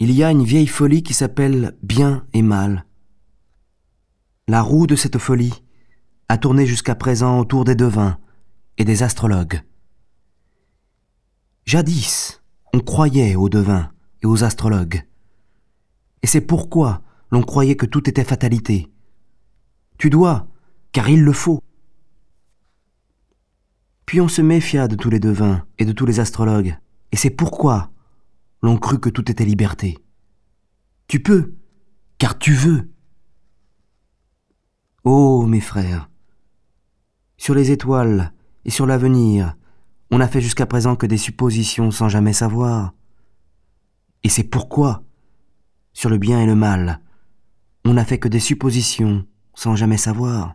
Il y a une vieille folie qui s'appelle bien et mal. La roue de cette folie a tourné jusqu'à présent autour des devins et des astrologues. Jadis, on croyait aux devins et aux astrologues. Et c'est pourquoi l'on croyait que tout était fatalité. Tu dois, car il le faut. Puis on se méfia de tous les devins et de tous les astrologues, et c'est pourquoi l'on crut que tout était liberté. Tu peux, car tu veux. Oh, mes frères, sur les étoiles et sur l'avenir, on n'a fait jusqu'à présent que des suppositions sans jamais savoir. Et c'est pourquoi, sur le bien et le mal, on n'a fait que des suppositions sans jamais savoir.